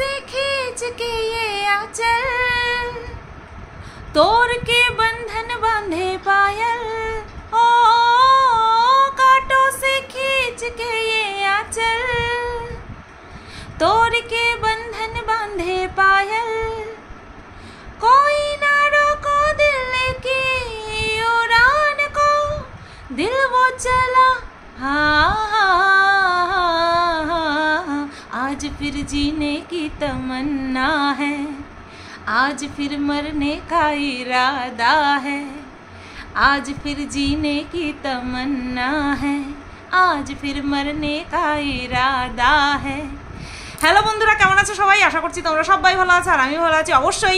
से खींच के ये आचल तोड़ के बंधन बांधे पायल ओ काटो से खींच के ये आचल तोड़ के बंधन बांधे पायल कोई ना रोको दिल की उड़ान को दिल वो चला हाँ, हाँ, हाँ, हाँ आज फिर जीने की तमन्ना है आज फिर मरने का इरादा है आज फिर जीने की तमन्ना है আজ ফির মরনে কা ইরাদা হ্যাঁ হ্যালো বন্ধুরা কেমন আছো সবাই আশা করছি তোমরা সবাই ভালো আছো আর আমি ভালো আছি অবশ্যই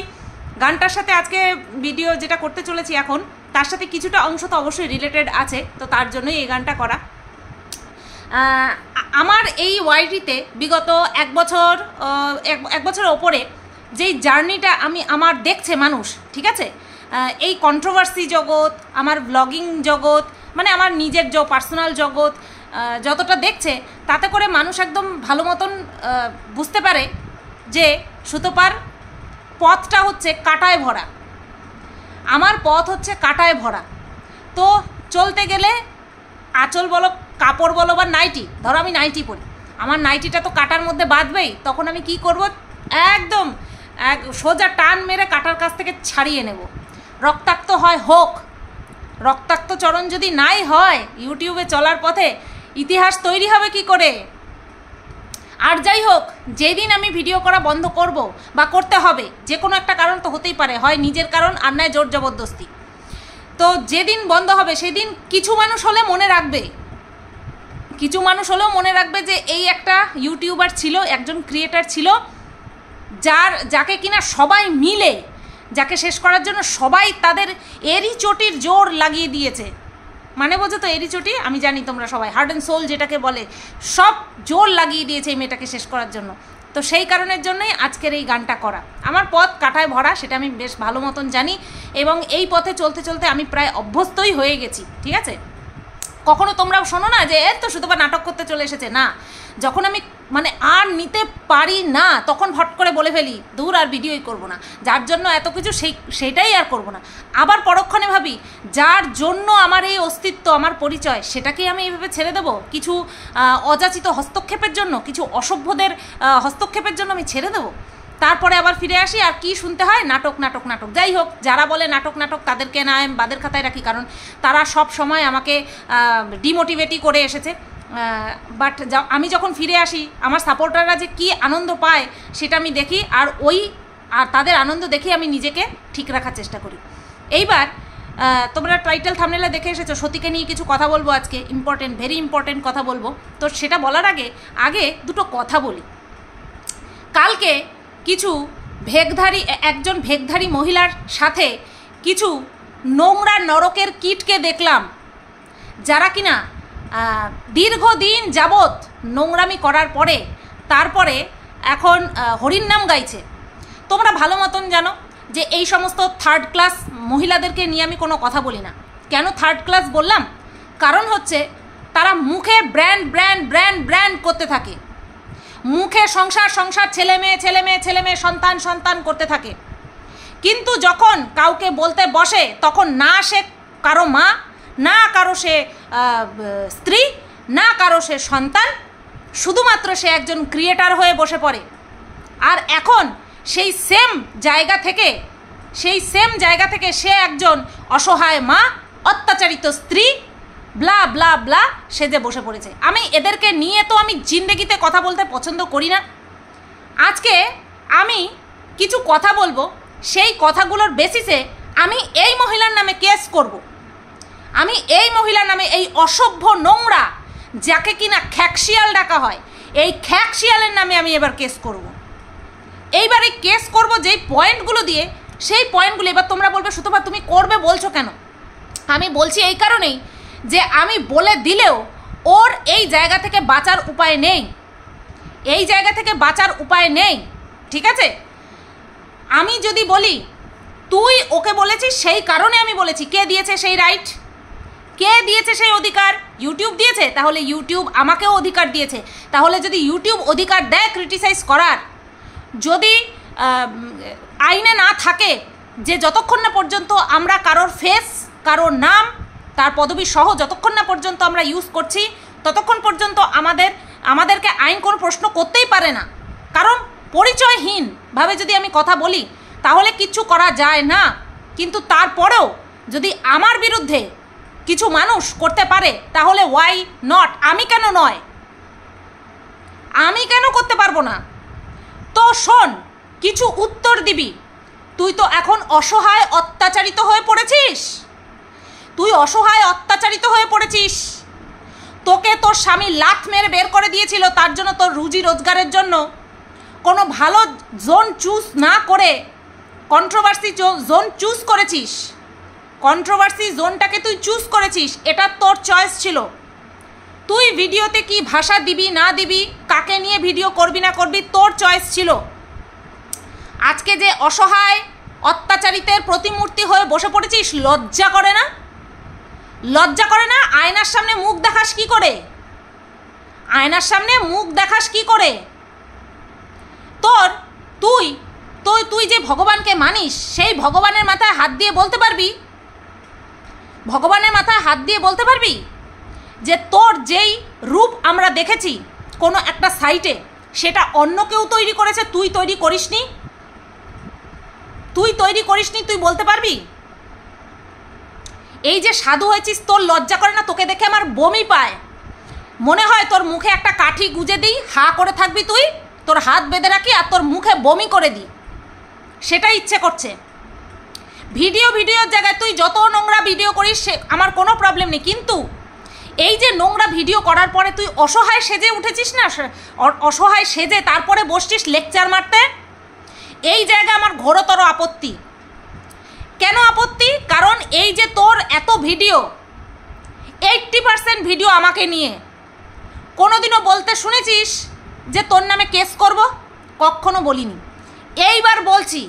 গানটার সাথে আজকে ভিডিও যেটা করতে চলেছি এখন তার সাথে কিছুটা অংশ তো অবশ্যই রিলেটেড আছে তো তার জন্যই এই গানটা করা আমার এই ওয়াইটিতে বিগত এক বছর এক বছর ওপরে যেই জার্নিটা আমি আমার দেখছে মানুষ ঠিক আছে এই কন্ট্রোভার্সি জগৎ আমার ব্লগিং জগৎ মানে আমার নিজের জ পার্সোনাল জগৎ যতটা দেখছে তাতে করে মানুষ একদম ভালো মতন বুঝতে পারে যে সুতোপার পথটা হচ্ছে কাটায় ভরা আমার পথ হচ্ছে কাটায় ভরা তো চলতে গেলে আচল বলক কাপড় বলো বা নাইটি ধরো আমি নাইটি পরি আমার নাইটিটা তো কাটার মধ্যে বাঁধবেই তখন আমি কি করব একদম এক সোজা টান মেরে কাটার কাছ থেকে ছাড়িয়ে নেব রক্তাক্ত হয় হোক রক্তাক্ত চরণ যদি নাই হয় ইউটিউবে চলার পথে ইতিহাস তৈরি হবে কি করে আর যাই হোক যেদিন আমি ভিডিও করা বন্ধ করব বা করতে হবে যে কোনো একটা কারণ তো হতেই পারে হয় নিজের কারণ আর নয় জোর জবরদস্তি তো যেদিন বন্ধ হবে সেদিন কিছু মানুষ হলে মনে রাখবে কিছু মানুষ হলেও মনে রাখবে যে এই একটা ইউটিউবার ছিল একজন ক্রিয়েটার ছিল যার যাকে কিনা সবাই মিলে যাকে শেষ করার জন্য সবাই তাদের এরই চটির জোর লাগিয়ে দিয়েছে মানে বোঝো তো এরই চটি আমি জানি তোমরা সবাই হার্ট অ্যান্ড সোল যেটাকে বলে সব জোর লাগিয়ে দিয়েছে এই মেয়েটাকে শেষ করার জন্য তো সেই কারণের জন্যই আজকের এই গানটা করা আমার পথ কাটায় ভরা সেটা আমি বেশ ভালো মতন জানি এবং এই পথে চলতে চলতে আমি প্রায় অভ্যস্তই হয়ে গেছি ঠিক আছে কখনো তোমরা শোনো না যে এর তো বা নাটক করতে চলে এসেছে না যখন আমি মানে আর নিতে পারি না তখন হট করে বলে ফেলি দূর আর ভিডিওই করব না যার জন্য এত কিছু সেই সেটাই আর করব না আবার পরক্ষণে ভাবি যার জন্য আমার এই অস্তিত্ব আমার পরিচয় সেটাকেই আমি এইভাবে ছেড়ে দেব কিছু অযাচিত হস্তক্ষেপের জন্য কিছু অসভ্যদের হস্তক্ষেপের জন্য আমি ছেড়ে দেবো তারপরে আবার ফিরে আসি আর কি শুনতে হয় নাটক নাটক নাটক যাই হোক যারা বলে নাটক নাটক তাদেরকে না আমি বাদের খাতায় রাখি কারণ তারা সব সময় আমাকে ডিমোটিভেটই করে এসেছে বাট আমি যখন ফিরে আসি আমার সাপোর্টাররা যে কি আনন্দ পায় সেটা আমি দেখি আর ওই আর তাদের আনন্দ দেখে আমি নিজেকে ঠিক রাখার চেষ্টা করি এইবার তোমরা টাইটেল থামনেলে দেখে এসেছো সতীকে নিয়ে কিছু কথা বলবো আজকে ইম্পর্টেন্ট ভেরি ইম্পর্টেন্ট কথা বলবো তো সেটা বলার আগে আগে দুটো কথা বলি কালকে কিছু ভেগধারী একজন ভেগধারী মহিলার সাথে কিছু নোংরা নরকের কীটকে দেখলাম যারা কিনা দীর্ঘদিন যাবৎ নোংরামি করার পরে তারপরে এখন হরিণ নাম গাইছে তোমরা ভালো মতন জানো যে এই সমস্ত থার্ড ক্লাস মহিলাদেরকে নিয়ে আমি কোনো কথা বলি না কেন থার্ড ক্লাস বললাম কারণ হচ্ছে তারা মুখে ব্র্যান্ড ব্র্যান্ড ব্র্যান্ড ব্র্যান্ড করতে থাকে মুখে সংসার সংসার ছেলে মেয়ে ছেলে মেয়ে ছেলে মেয়ে সন্তান সন্তান করতে থাকে কিন্তু যখন কাউকে বলতে বসে তখন না সে কারো মা না কারো সে স্ত্রী না কারো সে সন্তান শুধুমাত্র সে একজন ক্রিয়েটার হয়ে বসে পড়ে আর এখন সেই সেম জায়গা থেকে সেই সেম জায়গা থেকে সে একজন অসহায় মা অত্যাচারিত স্ত্রী ব্লা ব্লা ব্লা সেজে বসে পড়েছে আমি এদেরকে নিয়ে তো আমি জিন্দেগিতে কথা বলতে পছন্দ করি না আজকে আমি কিছু কথা বলবো সেই কথাগুলোর বেসিসে আমি এই মহিলার নামে কেস করব। আমি এই মহিলার নামে এই অসভ্য নোংরা যাকে কিনা খ্যাকশিয়াল ডাকা হয় এই খ্যাকশিয়ালের নামে আমি এবার কেস করব। এই কেস করব যেই পয়েন্টগুলো দিয়ে সেই পয়েন্টগুলো এবার তোমরা বলবে সুতপা তুমি করবে বলছো কেন আমি বলছি এই কারণেই যে আমি বলে দিলেও ওর এই জায়গা থেকে বাঁচার উপায় নেই এই জায়গা থেকে বাঁচার উপায় নেই ঠিক আছে আমি যদি বলি তুই ওকে বলেছিস সেই কারণে আমি বলেছি কে দিয়েছে সেই রাইট কে দিয়েছে সেই অধিকার ইউটিউব দিয়েছে তাহলে ইউটিউব আমাকেও অধিকার দিয়েছে তাহলে যদি ইউটিউব অধিকার দেয় ক্রিটিসাইজ করার যদি আইনে না থাকে যে যতক্ষণ না পর্যন্ত আমরা কারোর ফেস কারোর নাম তার পদবি সহ যতক্ষণ না পর্যন্ত আমরা ইউজ করছি ততক্ষণ পর্যন্ত আমাদের আমাদেরকে আইন কোনো প্রশ্ন করতেই পারে না কারণ পরিচয়হীনভাবে যদি আমি কথা বলি তাহলে কিছু করা যায় না কিন্তু তারপরেও যদি আমার বিরুদ্ধে কিছু মানুষ করতে পারে তাহলে ওয়াই নট আমি কেন নয় আমি কেন করতে পারবো না তো শোন কিছু উত্তর দিবি তুই তো এখন অসহায় অত্যাচারিত হয়ে পড়েছিস তুই অসহায় অত্যাচারিত হয়ে পড়েছিস তোকে তোর স্বামী লাথ মেরে বের করে দিয়েছিল তার জন্য তোর রুজি রোজগারের জন্য কোনো ভালো জোন চুজ না করে কন্ট্রোভার্সি জোন চুজ করেছিস কন্ট্রোভার্সি জোনটাকে তুই চুজ করেছিস এটা তোর চয়েস ছিল তুই ভিডিওতে কি ভাষা দিবি না দিবি কাকে নিয়ে ভিডিও করবি না করবি তোর চয়েস ছিল আজকে যে অসহায় অত্যাচারিতের প্রতিমূর্তি হয়ে বসে পড়েছিস লজ্জা করে না লজ্জা করে না আয়নার সামনে মুখ দেখাস কি করে আয়নার সামনে মুখ দেখাস কি করে তোর তুই তুই তুই যে ভগবানকে মানিস সেই ভগবানের মাথায় হাত দিয়ে বলতে পারবি ভগবানের মাথায় হাত দিয়ে বলতে পারবি যে তোর যেই রূপ আমরা দেখেছি কোনো একটা সাইটে সেটা অন্য কেউ তৈরি করেছে তুই তৈরি করিসনি তুই তৈরি করিসনি তুই বলতে পারবি এই যে সাধু হয়েছিস তোর লজ্জা করে না তোকে দেখে আমার বমি পায় মনে হয় তোর মুখে একটা কাঠি গুজে দিই হা করে থাকবি তুই তোর হাত বেঁধে রাখি আর তোর মুখে বমি করে দিই সেটাই ইচ্ছে করছে ভিডিও ভিডিওর জায়গায় তুই যত নোংরা ভিডিও করিস সে আমার কোনো প্রবলেম নেই কিন্তু এই যে নোংরা ভিডিও করার পরে তুই অসহায় সেজে উঠেছিস না অসহায় সেজে তারপরে বসছিস লেকচার মারতে এই জায়গা আমার ঘোরতর আপত্তি কেন আপত্তি কারণ এই যে তোর এত ভিডিও এইট্টি পারসেন্ট ভিডিও আমাকে নিয়ে কোনোদিনও বলতে শুনেছিস যে তোর নামে কেস করব কখনো বলিনি এইবার বলছি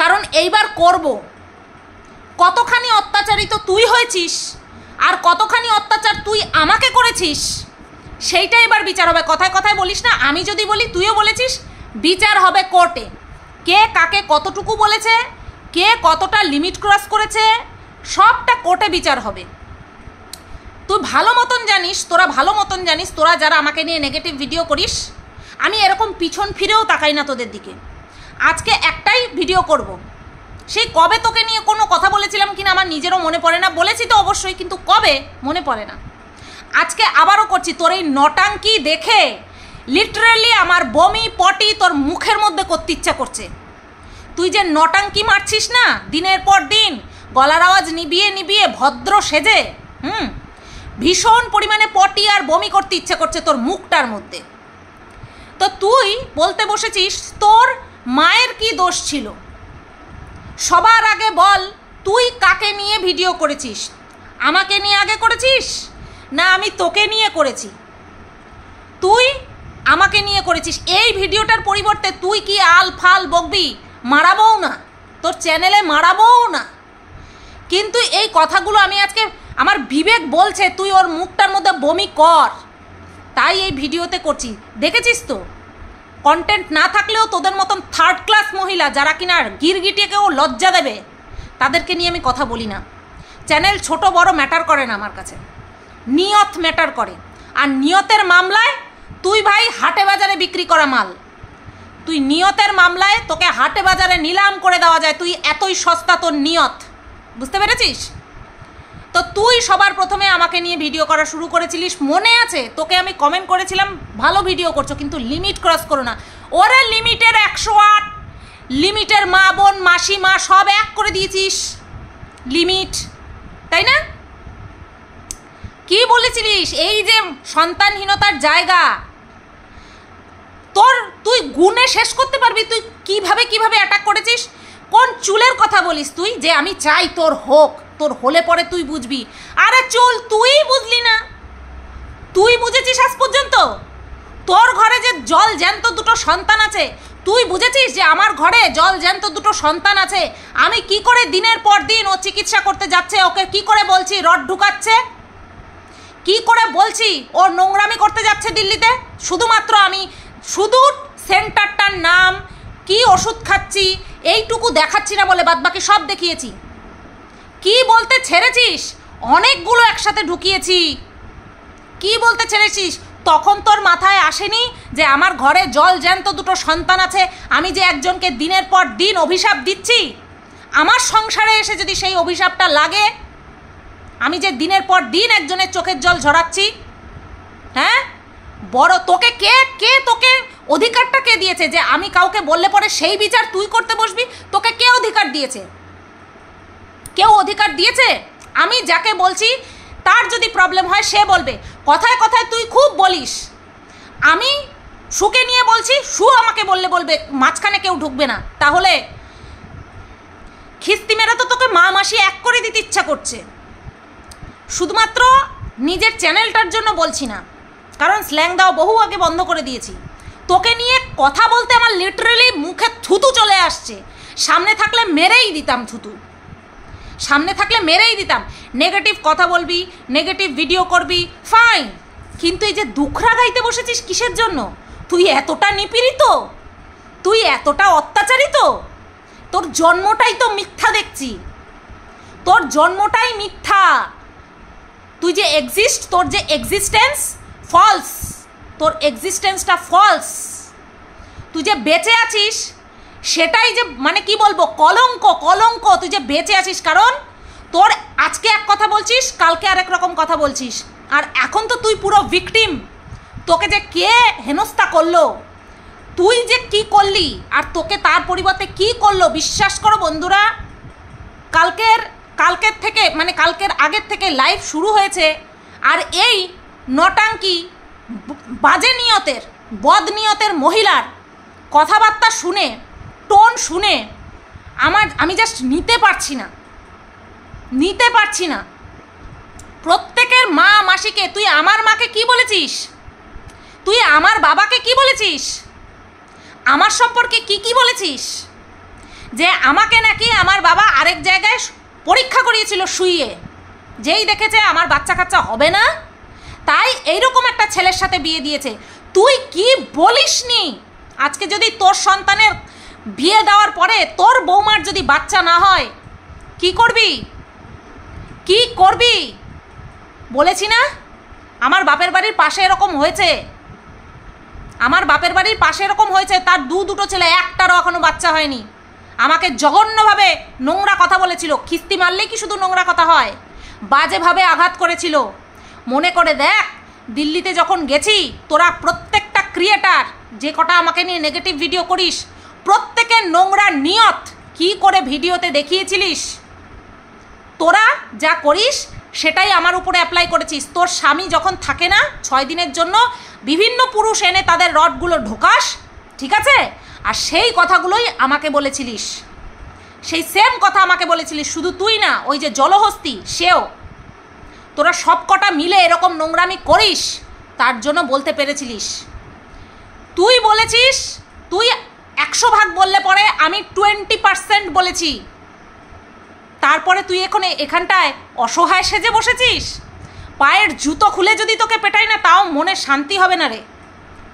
কারণ এইবার করব কতখানি অত্যাচারিত তুই হয়েছিস আর কতখানি অত্যাচার তুই আমাকে করেছিস সেইটা এবার বিচার হবে কথায় কথায় বলিস না আমি যদি বলি তুইও বলেছিস বিচার হবে কোর্টে কে কাকে কতটুকু বলেছে কে কতটা লিমিট ক্রস করেছে সবটা কোর্টে বিচার হবে তুই ভালো মতন জানিস তোরা ভালো মতন জানিস তোরা যারা আমাকে নিয়ে নেগেটিভ ভিডিও করিস আমি এরকম পিছন ফিরেও তাকাই না তোদের দিকে আজকে একটাই ভিডিও করব। সেই কবে তোকে নিয়ে কোনো কথা বলেছিলাম কিনা আমার নিজেরও মনে পড়ে না বলেছি তো অবশ্যই কিন্তু কবে মনে পড়ে না আজকে আবারও করছি তোর এই নটাঙ্কি দেখে লিটারেলি আমার বমি পটি তোর মুখের মধ্যে করতে ইচ্ছা করছে তুই যে নটাঙ্কি মারছিস না দিনের পর দিন গলার আওয়াজ নিবিয়ে নিবিয়ে ভদ্র সেজে হুম ভীষণ পরিমাণে পটি আর বমি করতে ইচ্ছে করছে তোর মুখটার মধ্যে তো তুই বলতে বসেছিস তোর মায়ের কি দোষ ছিল সবার আগে বল তুই কাকে নিয়ে ভিডিও করেছিস আমাকে নিয়ে আগে করেছিস না আমি তোকে নিয়ে করেছি তুই আমাকে নিয়ে করেছিস এই ভিডিওটার পরিবর্তে তুই কি আল ফাল বকবি মারাবও না তোর চ্যানেলে মারাবও না কিন্তু এই কথাগুলো আমি আজকে আমার বিবেক বলছে তুই ওর মুখটার মধ্যে বমি কর তাই এই ভিডিওতে করছি দেখেছিস তো কন্টেন্ট না থাকলেও তোদের মতন থার্ড ক্লাস মহিলা যারা কিনা গিরগিটিকেও লজ্জা দেবে তাদেরকে নিয়ে আমি কথা বলি না চ্যানেল ছোট বড় ম্যাটার করে না আমার কাছে নিয়ত ম্যাটার করে আর নিয়তের মামলায় তুই ভাই হাটে বাজারে বিক্রি করা মাল তুই নিয়তের মামলায় তোকে হাটে বাজারে নিলাম করে দেওয়া যায় তুই এতই সস্তা তোর নিয়ত বুঝতে পেরেছিস তো তুই সবার প্রথমে আমাকে নিয়ে ভিডিও করা শুরু করেছিলিস মনে আছে তোকে আমি কমেন্ট করেছিলাম ভালো ভিডিও করছো কিন্তু লিমিট ক্রস করো না ওরে লিমিটের একশো আট লিমিটের মা বোন মাসি মা সব এক করে দিয়েছিস লিমিট তাই না কি বলেছিলিস এই যে সন্তানহীনতার জায়গা তোর তুই গুণে শেষ করতে পারবি তুই কিভাবে কিভাবে অ্যাটাক করেছিস কোন চুলের কথা বলিস তুই যে আমি চাই তোর হোক তোর হলে পরে তুই বুঝবি আরে চুল তুই বুঝলি না তুই বুঝেছিস আজ পর্যন্ত তোর ঘরে যে জল জ্যান্ত দুটো সন্তান আছে তুই বুঝেছিস যে আমার ঘরে জল জ্যান্ত দুটো সন্তান আছে আমি কি করে দিনের পর দিন ও চিকিৎসা করতে যাচ্ছে ওকে কি করে বলছি রড ঢুকাচ্ছে কি করে বলছি ও নোংরামি করতে যাচ্ছে দিল্লিতে শুধুমাত্র আমি শুধু সেন্টারটার নাম কি ওষুধ খাচ্ছি এইটুকু দেখাচ্ছি না বলে বাদবাকি সব দেখিয়েছি কি বলতে ছেড়েছিস অনেকগুলো একসাথে ঢুকিয়েছি কি বলতে ছেড়েছিস তখন তোর মাথায় আসেনি যে আমার ঘরে জল জ্যান্ত দুটো সন্তান আছে আমি যে একজনকে দিনের পর দিন অভিশাপ দিচ্ছি আমার সংসারে এসে যদি সেই অভিশাপটা লাগে আমি যে দিনের পর দিন একজনের চোখের জল ঝরাচ্ছি হ্যাঁ বড় তোকে কে কে তোকে অধিকারটা কে দিয়েছে যে আমি কাউকে বললে পরে সেই বিচার তুই করতে বসবি তোকে কে অধিকার দিয়েছে কেউ অধিকার দিয়েছে আমি যাকে বলছি তার যদি প্রবলেম হয় সে বলবে কথায় কথায় তুই খুব বলিস আমি সুকে নিয়ে বলছি সু আমাকে বললে বলবে মাঝখানে কেউ ঢুকবে না তাহলে খিস্তি মেরা তো তোকে মা মাসি এক করে দিতে ইচ্ছা করছে শুধুমাত্র নিজের চ্যানেলটার জন্য বলছি না কারণ স্ল্যাং দাও বহু আগে বন্ধ করে দিয়েছি তোকে নিয়ে কথা বলতে আমার লিটারেলি মুখে থুতু চলে আসছে সামনে থাকলে মেরেই দিতাম থুতু সামনে থাকলে মেরেই দিতাম নেগেটিভ কথা বলবি নেগেটিভ ভিডিও করবি ফাইন কিন্তু এই যে দুখরা গাইতে বসেছিস কিসের জন্য তুই এতটা নিপীড়িত তুই এতটা অত্যাচারিত তোর জন্মটাই তো মিথ্যা দেখছি তোর জন্মটাই মিথ্যা তুই যে এক্সিস্ট তোর যে এক্সিস্টেন্স ফলস তোর এক্সিস্টেন্সটা ফলস তুই যে বেঁচে আছিস সেটাই যে মানে কি বলবো কলঙ্ক কলঙ্ক তুই যে বেঁচে আছিস কারণ তোর আজকে এক কথা বলছিস কালকে আরেক রকম কথা বলছিস আর এখন তো তুই পুরো ভিকটিম তোকে যে কে হেনস্থা করলো তুই যে কি করলি আর তোকে তার পরিবর্তে কি করলো বিশ্বাস করো বন্ধুরা কালকের কালকের থেকে মানে কালকের আগের থেকে লাইফ শুরু হয়েছে আর এই নটাঙ্কি বাজে নিয়তের বদ নিয়তের মহিলার কথাবার্তা শুনে টোন শুনে আমার আমি জাস্ট নিতে পারছি না নিতে পারছি না প্রত্যেকের মা মাসিকে তুই আমার মাকে কি বলেছিস তুই আমার বাবাকে কি বলেছিস আমার সম্পর্কে কি কি বলেছিস যে আমাকে নাকি আমার বাবা আরেক জায়গায় পরীক্ষা করিয়েছিল শুইয়ে যেই দেখেছে আমার বাচ্চা কাচ্চা হবে না তাই এইরকম একটা ছেলের সাথে বিয়ে দিয়েছে তুই কি বলিস নি আজকে যদি তোর সন্তানের বিয়ে দেওয়ার পরে তোর বৌমার যদি বাচ্চা না হয় কি করবি কি করবি বলেছি না আমার বাপের বাড়ির পাশে এরকম হয়েছে আমার বাপের বাড়ির পাশে এরকম হয়েছে তার দু দুটো ছেলে একটারও এখনও বাচ্চা হয়নি আমাকে জঘন্যভাবে নোংরা কথা বলেছিল খিস্তি মারলেই কি শুধু নোংরা কথা হয় বাজেভাবে আঘাত করেছিল মনে করে দেখ দিল্লিতে যখন গেছি তোরা প্রত্যেকটা ক্রিয়েটার যে কটা আমাকে নিয়ে নেগেটিভ ভিডিও করিস প্রত্যেকের নোংরা নিয়ত কি করে ভিডিওতে দেখিয়েছিলিস তোরা যা করিস সেটাই আমার উপরে অ্যাপ্লাই করেছিস তোর স্বামী যখন থাকে না ছয় দিনের জন্য বিভিন্ন পুরুষ এনে তাদের রডগুলো ঢোকাস ঠিক আছে আর সেই কথাগুলোই আমাকে বলেছিলিস সেই সেম কথা আমাকে বলেছিলিস শুধু তুই না ওই যে জলহস্তি সেও তোরা সব কটা মিলে এরকম নোংরামি করিস তার জন্য বলতে পেরেছিলিস তুই বলেছিস তুই একশো ভাগ বললে পরে আমি টোয়েন্টি পার্সেন্ট বলেছি তারপরে তুই এখন এখানটায় অসহায় সেজে বসেছিস পায়ের জুতো খুলে যদি তোকে পেটাই না তাও মনে শান্তি হবে না রে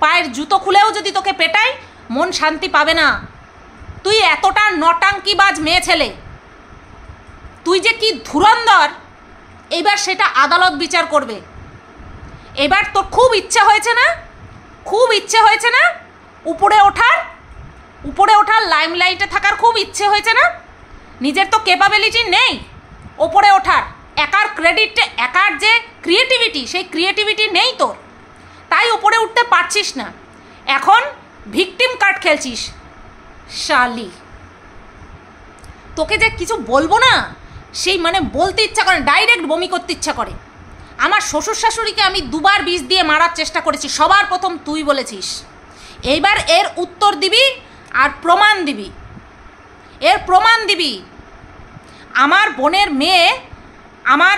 পায়ের জুতো খুলেও যদি তোকে পেটাই মন শান্তি পাবে না তুই এতটা নটাঙ্কিবাজ মেয়ে ছেলে তুই যে কি ধুরন্ধর এবার সেটা আদালত বিচার করবে এবার তোর খুব ইচ্ছা হয়েছে না খুব ইচ্ছে হয়েছে না উপরে ওঠার উপরে ওঠার লাইমলাইটে থাকার খুব ইচ্ছে হয়েছে না নিজের তো ক্যাপাবিলিটি নেই ওপরে ওঠার একার ক্রেডিটটা একার যে ক্রিয়েটিভিটি সেই ক্রিয়েটিভিটি নেই তোর তাই উপরে উঠতে পারছিস না এখন ভিকটিম কার্ড খেলছিস শালি তোকে যে কিছু বলবো না সেই মানে বলতে ইচ্ছা করে ডাইরেক্ট বমি করতে ইচ্ছা করে আমার শ্বশুর শাশুড়িকে আমি দুবার বিষ দিয়ে মারার চেষ্টা করেছি সবার প্রথম তুই বলেছিস এইবার এর উত্তর দিবি আর প্রমাণ দিবি এর প্রমাণ দিবি আমার বোনের মেয়ে আমার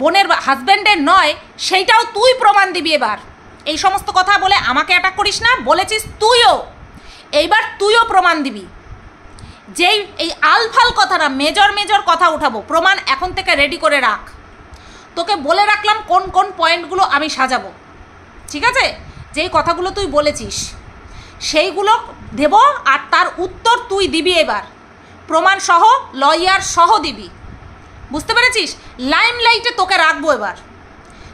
বোনের হাজব্যান্ডের নয় সেইটাও তুই প্রমাণ দিবি এবার এই সমস্ত কথা বলে আমাকে অ্যাটাক করিস না বলেছিস তুইও এইবার তুইও প্রমাণ দিবি যেই এই আলফাল কথা না মেজর মেজর কথা উঠাবো প্রমাণ এখন থেকে রেডি করে রাখ তোকে বলে রাখলাম কোন কোন পয়েন্টগুলো আমি সাজাবো ঠিক আছে যেই কথাগুলো তুই বলেছিস সেইগুলো দেব আর তার উত্তর তুই দিবি এবার প্রমাণ সহ লয়ার সহ দিবি বুঝতে পেরেছিস লাইম লাইটে তোকে রাখবো এবার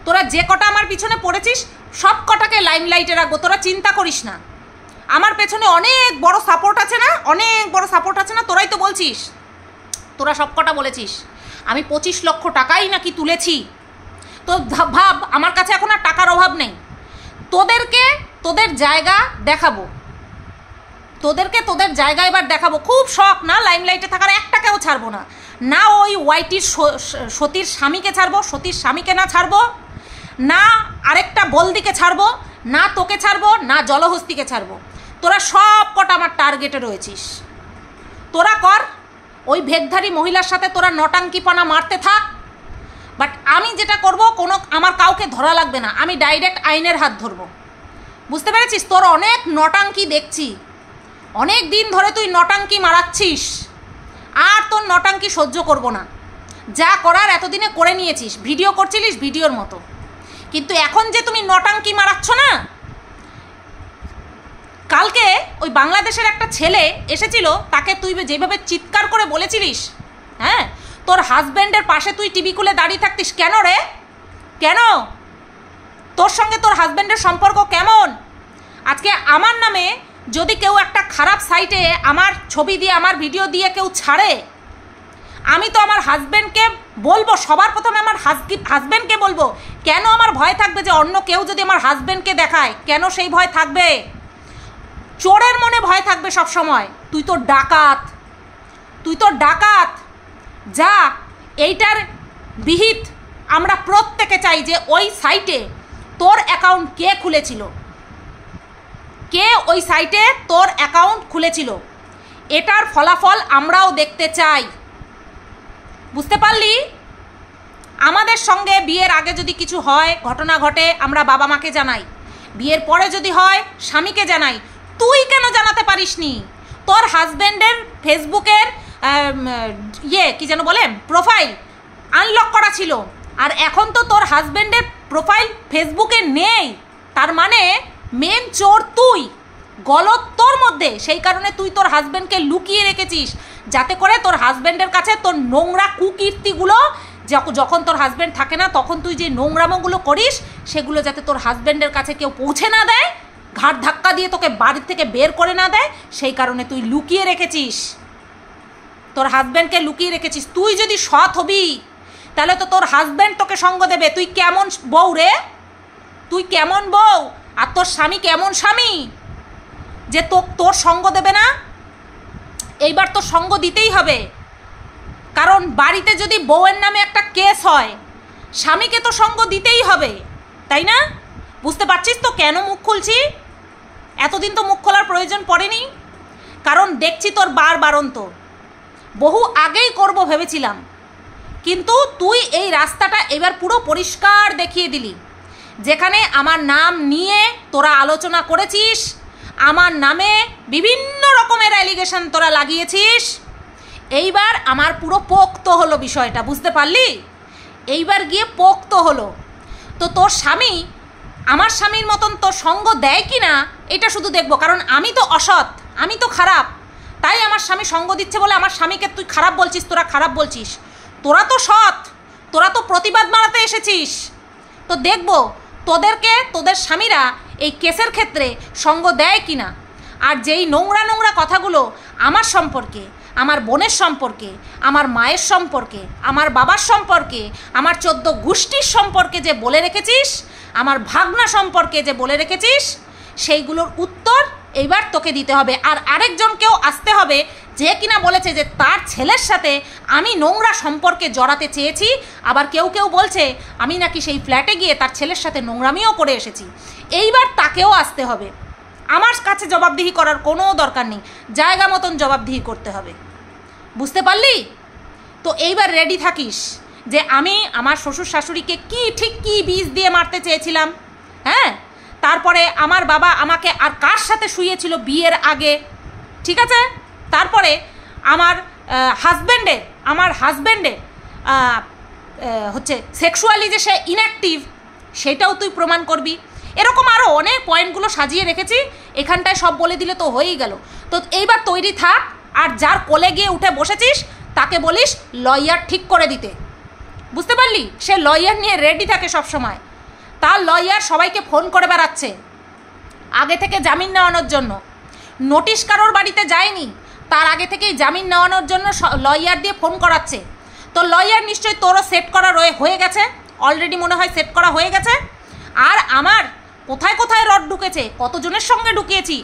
তোরা যে কটা আমার পিছনে পড়েছিস সব কটাকে লাইটে রাখবো তোরা চিন্তা করিস না আমার পেছনে অনেক বড় সাপোর্ট আছে না অনেক বড় সাপোর্ট আছে না তোরাই তো বলছিস তোরা সব কটা বলেছিস আমি পঁচিশ লক্ষ টাকাই নাকি তুলেছি তো ভাব আমার কাছে এখন আর টাকার অভাব নেই তোদেরকে তোদের জায়গা দেখাবো তোদেরকে তোদের জায়গা এবার দেখাবো খুব শখ না লাইমলাইটে থাকার টাকাও ছাড়বো না না ওই ওয়াইটির সতীর স্বামীকে ছাড়বো সতীর স্বামীকে না ছাড়বো না আরেকটা বলদিকে ছাড়বো না তোকে ছাড়বো না জলহস্তিকে ছাড়বো তোরা সব কটা আমার টার্গেটে রয়েছিস তোরা কর ওই ভেদধারী মহিলার সাথে তোরা নটাঙ্কিপনা মারতে থাক বাট আমি যেটা করব কোনো আমার কাউকে ধরা লাগবে না আমি ডাইরেক্ট আইনের হাত ধরব বুঝতে পেরেছিস তোর অনেক নটাঙ্কি দেখছি অনেক দিন ধরে তুই নটাঙ্কি মারাচ্ছিস আর তোর নটাঙ্কি সহ্য করব না যা করার এতদিনে করে নিয়েছিস ভিডিও করছিলিস ভিডিওর মতো কিন্তু এখন যে তুমি নটাঙ্কি মারাচ্ছ না কালকে ওই বাংলাদেশের একটা ছেলে এসেছিল তাকে তুই যেভাবে চিৎকার করে বলেছিলিস হ্যাঁ তোর হাজব্যান্ডের পাশে তুই টিভি খুলে দাঁড়িয়ে থাকতিস কেন রে কেন তোর সঙ্গে তোর হাজব্যান্ডের সম্পর্ক কেমন আজকে আমার নামে যদি কেউ একটা খারাপ সাইটে আমার ছবি দিয়ে আমার ভিডিও দিয়ে কেউ ছাড়ে আমি তো আমার হাজব্যান্ডকে বলবো সবার প্রথমে আমার হাজব্যান্ডকে বলবো কেন আমার ভয় থাকবে যে অন্য কেউ যদি আমার হাজব্যান্ডকে দেখায় কেন সেই ভয় থাকবে চোরের মনে ভয় থাকবে সব সময় তুই তো ডাকাত তুই তো ডাকাত যা এইটার বিহিত আমরা প্রত্যেকে চাই যে ওই সাইটে তোর অ্যাকাউন্ট কে খুলেছিল কে ওই সাইটে তোর অ্যাকাউন্ট খুলেছিল এটার ফলাফল আমরাও দেখতে চাই বুঝতে পারলি আমাদের সঙ্গে বিয়ের আগে যদি কিছু হয় ঘটনা ঘটে আমরা বাবা মাকে জানাই বিয়ের পরে যদি হয় স্বামীকে জানাই তুই কেন জানাতে পারিসনি তোর হাজব্যান্ডের ফেসবুকের ইয়ে কি যেন বলে প্রোফাইল আনলক করা ছিল আর এখন তো তোর হাজব্যান্ডের প্রোফাইল ফেসবুকে নেই তার মানে মেন চোর তুই গলত তোর মধ্যে সেই কারণে তুই তোর হাজব্যান্ডকে লুকিয়ে রেখেছিস যাতে করে তোর হাজব্যান্ডের কাছে তোর নোংরা কুকীর্তিগুলো যখন তোর হাজব্যান্ড থাকে না তখন তুই যে নোংরামোগুলো করিস সেগুলো যাতে তোর হাজব্যান্ডের কাছে কেউ পৌঁছে না দেয় ঘাট ধাক্কা দিয়ে তোকে বাড়ি থেকে বের করে না দেয় সেই কারণে তুই লুকিয়ে রেখেছিস তোর হাজব্যান্ডকে লুকিয়ে রেখেছিস তুই যদি সৎ হবি তাহলে তো তোর হাজব্যান্ড তোকে সঙ্গ দেবে তুই কেমন বউ রে তুই কেমন বউ আর তোর স্বামী কেমন স্বামী যে তো তোর সঙ্গ দেবে না এইবার তোর সঙ্গ দিতেই হবে কারণ বাড়িতে যদি বউয়ের নামে একটা কেস হয় স্বামীকে তো সঙ্গ দিতেই হবে তাই না বুঝতে পারছিস তো কেন মুখ খুলছি এতদিন তো মুখ খোলার প্রয়োজন পড়েনি কারণ দেখছি তোর বার বারন্ত বহু আগেই করব ভেবেছিলাম কিন্তু তুই এই রাস্তাটা এবার পুরো পরিষ্কার দেখিয়ে দিলি যেখানে আমার নাম নিয়ে তোরা আলোচনা করেছিস আমার নামে বিভিন্ন রকমের অ্যালিগেশন তোরা লাগিয়েছিস এইবার আমার পুরো পোক্ত হলো বিষয়টা বুঝতে পারলি এইবার গিয়ে পোক্ত হলো তো তোর স্বামী আমার স্বামীর মতন তো সঙ্গ দেয় কি না এটা শুধু দেখব কারণ আমি তো অসৎ আমি তো খারাপ তাই আমার স্বামী সঙ্গ দিচ্ছে বলে আমার স্বামীকে তুই খারাপ বলছিস তোরা খারাপ বলছিস তোরা তো সৎ তোরা তো প্রতিবাদ মারাতে এসেছিস তো দেখব তোদেরকে তোদের স্বামীরা এই কেসের ক্ষেত্রে সঙ্গ দেয় কি না আর যেই নোংরা নোংরা কথাগুলো আমার সম্পর্কে আমার বোনের সম্পর্কে আমার মায়ের সম্পর্কে আমার বাবার সম্পর্কে আমার চোদ্দ গোষ্ঠীর সম্পর্কে যে বলে রেখেছিস আমার ভাগনা সম্পর্কে যে বলে রেখেছিস সেইগুলোর উত্তর এইবার তোকে দিতে হবে আর আরেকজনকেও আসতে হবে যে কিনা বলেছে যে তার ছেলের সাথে আমি নোংরা সম্পর্কে জড়াতে চেয়েছি আবার কেউ কেউ বলছে আমি নাকি সেই ফ্ল্যাটে গিয়ে তার ছেলের সাথে নোংরামিও করে এসেছি এইবার তাকেও আসতে হবে আমার কাছে জবাবদিহি করার কোনো দরকার নেই জায়গা মতন জবাবদিহি করতে হবে বুঝতে পারলি তো এইবার রেডি থাকিস যে আমি আমার শ্বশুর শাশুড়িকে কি ঠিক কি বীজ দিয়ে মারতে চেয়েছিলাম হ্যাঁ তারপরে আমার বাবা আমাকে আর কার সাথে শুয়েছিল বিয়ের আগে ঠিক আছে তারপরে আমার হাজব্যান্ডের আমার হাজব্যান্ডের হচ্ছে সেক্সুয়ালি যে সে ইনঅ্যাক্টিভ সেটাও তুই প্রমাণ করবি এরকম আরও অনেক পয়েন্টগুলো সাজিয়ে রেখেছি এখানটায় সব বলে দিলে তো হয়েই গেল তো এইবার তৈরি থাক আর যার কোলে গিয়ে উঠে বসেছিস তাকে বলিস লয়ার ঠিক করে দিতে বুঝতে পারলি সে লয়ার নিয়ে রেডি থাকে সব সময় তার লয়ার সবাইকে ফোন করে বেড়াচ্ছে আগে থেকে জামিন নেওয়ানোর জন্য নোটিশ কারোর বাড়িতে যায়নি তার আগে থেকেই জামিন নেওয়ানোর জন্য লয়ার দিয়ে ফোন করাচ্ছে তো লয়ার নিশ্চয়ই তোরও সেট করা রয়ে হয়ে গেছে অলরেডি মনে হয় সেট করা হয়ে গেছে আর আমার কোথায় কোথায় রড ঢুকেছে কতজনের সঙ্গে ঢুকিয়েছি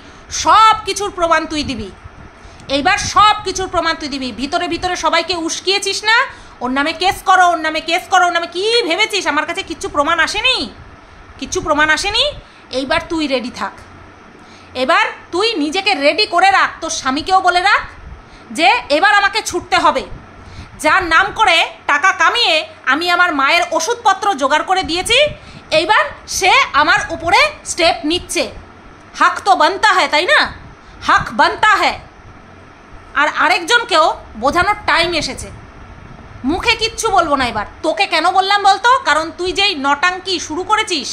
সব কিছুর প্রমাণ তুই দিবি এইবার সব কিছুর প্রমাণ তুই দিবি ভিতরে ভিতরে সবাইকে উস্কিয়েছিস না ওর নামে কেস করো ওর নামে কেস করো ওর নামে কী ভেবেছিস আমার কাছে কিচ্ছু প্রমাণ আসেনি কিচ্ছু প্রমাণ আসেনি এইবার তুই রেডি থাক এবার তুই নিজেকে রেডি করে রাখ তোর স্বামীকেও বলে রাখ যে এবার আমাকে ছুটতে হবে যার নাম করে টাকা কামিয়ে আমি আমার মায়ের ওষুধপত্র জোগাড় করে দিয়েছি এইবার সে আমার উপরে স্টেপ নিচ্ছে হাক তো বানতা হয় তাই না হাক বানতা হয় আর আরেকজনকেও বোঝানোর টাইম এসেছে মুখে কিচ্ছু বলবো না এবার তোকে কেন বললাম বলতো কারণ তুই যেই নটাঙ্কি শুরু করেছিস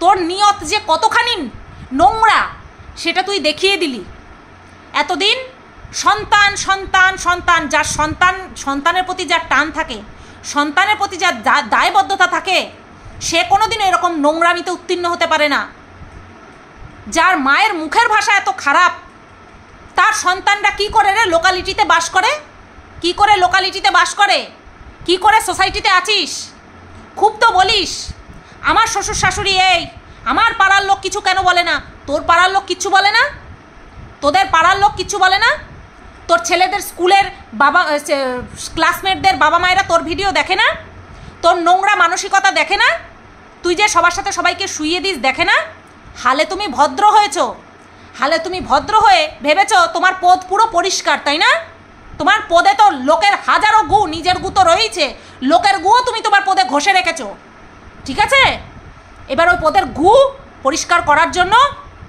তোর নিয়ত যে কতখানি নোংরা সেটা তুই দেখিয়ে দিলি এতদিন সন্তান সন্তান সন্তান যার সন্তান সন্তানের প্রতি যার টান থাকে সন্তানের প্রতি যার দায়বদ্ধতা থাকে সে কোনোদিন এরকম নোংরামিতে উত্তীর্ণ হতে পারে না যার মায়ের মুখের ভাষা এত খারাপ তার সন্তানরা কি করে রে লোকালিটিতে বাস করে কি করে লোকালিটিতে বাস করে কি করে সোসাইটিতে আছিস খুব তো বলিস আমার শ্বশুর শাশুড়ি এই আমার পাড়ার লোক কিছু কেন বলে না তোর পাড়ার লোক কিচ্ছু বলে না তোদের পাড়ার লোক কিচ্ছু বলে না তোর ছেলেদের স্কুলের বাবা ক্লাসমেটদের বাবা মায়েরা তোর ভিডিও দেখে না তোর নোংরা মানসিকতা দেখে না তুই যে সবার সাথে সবাইকে শুইয়ে দিস দেখে না হালে তুমি ভদ্র হয়েছ হালে তুমি ভদ্র হয়ে ভেবেছ তোমার পথ পুরো পরিষ্কার তাই না তোমার পদে তো লোকের হাজারো গু নিজের গু তো রয়েছে লোকের গুও তুমি তোমার পদে ঘষে রেখেছ ঠিক আছে এবার ওই পদের গু পরিষ্কার করার জন্য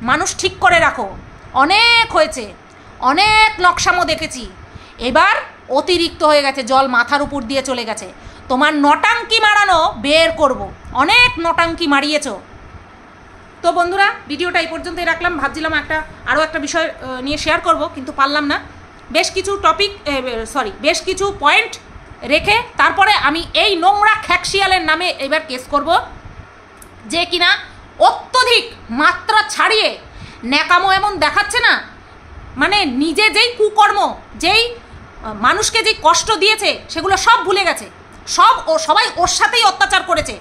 মানুষ ঠিক করে রাখো অনেক হয়েছে অনেক নকশামো দেখেছি এবার অতিরিক্ত হয়ে গেছে জল মাথার উপর দিয়ে চলে গেছে তোমার নটাঙ্কি মারানো বের করব। অনেক নটাঙ্কি মারিয়েছ তো বন্ধুরা ভিডিওটা এই পর্যন্তই রাখলাম ভাবছিলাম একটা আরও একটা বিষয় নিয়ে শেয়ার করব কিন্তু পারলাম না বেশ কিছু টপিক সরি বেশ কিছু পয়েন্ট রেখে তারপরে আমি এই নোংরা খ্যাকশিয়ালের নামে এবার কেস করব যে কিনা অত্যধিক মাত্রা ছাড়িয়ে ন্যাকামো এমন দেখাচ্ছে না মানে নিজে যেই কুকর্ম যেই মানুষকে যেই কষ্ট দিয়েছে সেগুলো সব ভুলে গেছে সব ও সবাই ওর সাথেই অত্যাচার করেছে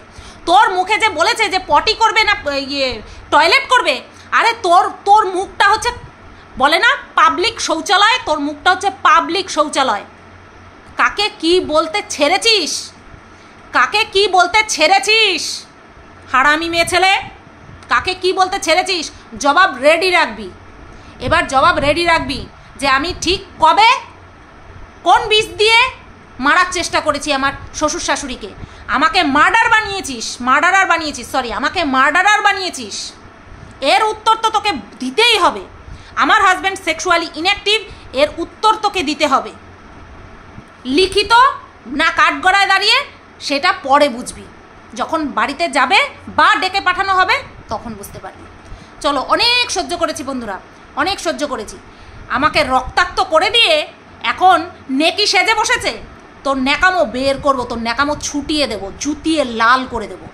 তোর মুখে যে বলেছে যে পটি করবে না ইয়ে টয়লেট করবে আরে তোর তোর মুখটা হচ্ছে বলে না পাবলিক শৌচালয় তোর মুখটা হচ্ছে পাবলিক শৌচালয় কাকে কি বলতে ছেড়েছিস কাকে কি বলতে ছেড়েছিস হারামি মেয়ে ছেলে কাকে কি বলতে ছেড়েছিস জবাব রেডি রাখবি এবার জবাব রেডি রাখবি যে আমি ঠিক কবে কোন বিষ দিয়ে মারার চেষ্টা করেছি আমার শ্বশুর শাশুড়িকে আমাকে মার্ডার বানিয়েছিস মার্ডারার বানিয়েছিস সরি আমাকে মার্ডারার বানিয়েছিস এর উত্তর তো তোকে দিতেই হবে আমার হাজব্যান্ড সেক্সুয়ালি ইনঅ্যাক্টিভ এর উত্তর তোকে দিতে হবে লিখিত না কাঠগড়ায় দাঁড়িয়ে সেটা পরে বুঝবি যখন বাড়িতে যাবে বা ডেকে পাঠানো হবে তখন বুঝতে পারবি চলো অনেক সহ্য করেছি বন্ধুরা অনেক সহ্য করেছি আমাকে রক্তাক্ত করে দিয়ে এখন নেকি সেজে বসেছে তোর ন্যাকামো বের করবো তোর ন্যাকামো ছুটিয়ে দেব জুতিয়ে লাল করে দেবো